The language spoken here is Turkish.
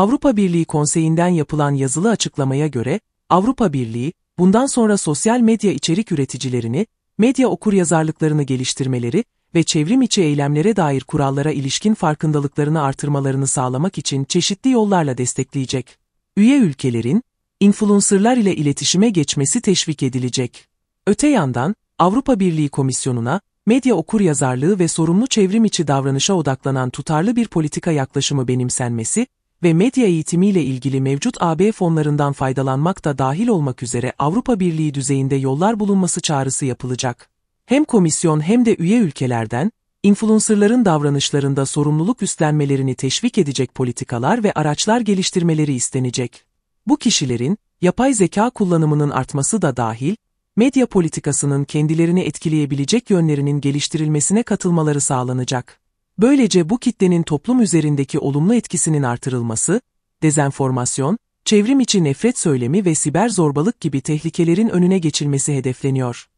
Avrupa Birliği Konseyi'nden yapılan yazılı açıklamaya göre, Avrupa Birliği, bundan sonra sosyal medya içerik üreticilerini, medya okur yazarlıklarını geliştirmeleri ve çevrim içi eylemlere dair kurallara ilişkin farkındalıklarını artırmalarını sağlamak için çeşitli yollarla destekleyecek. Üye ülkelerin, influencerlar ile iletişime geçmesi teşvik edilecek. Öte yandan, Avrupa Birliği Komisyonu'na, medya okur yazarlığı ve sorumlu çevrim içi davranışa odaklanan tutarlı bir politika yaklaşımı benimsenmesi, ve medya eğitimiyle ilgili mevcut AB fonlarından faydalanmak da dahil olmak üzere Avrupa Birliği düzeyinde yollar bulunması çağrısı yapılacak. Hem komisyon hem de üye ülkelerden, influencerların davranışlarında sorumluluk üstlenmelerini teşvik edecek politikalar ve araçlar geliştirmeleri istenecek. Bu kişilerin, yapay zeka kullanımının artması da dahil, medya politikasının kendilerini etkileyebilecek yönlerinin geliştirilmesine katılmaları sağlanacak. Böylece bu kitlenin toplum üzerindeki olumlu etkisinin artırılması, dezenformasyon, çevrim içi nefret söylemi ve siber zorbalık gibi tehlikelerin önüne geçilmesi hedefleniyor.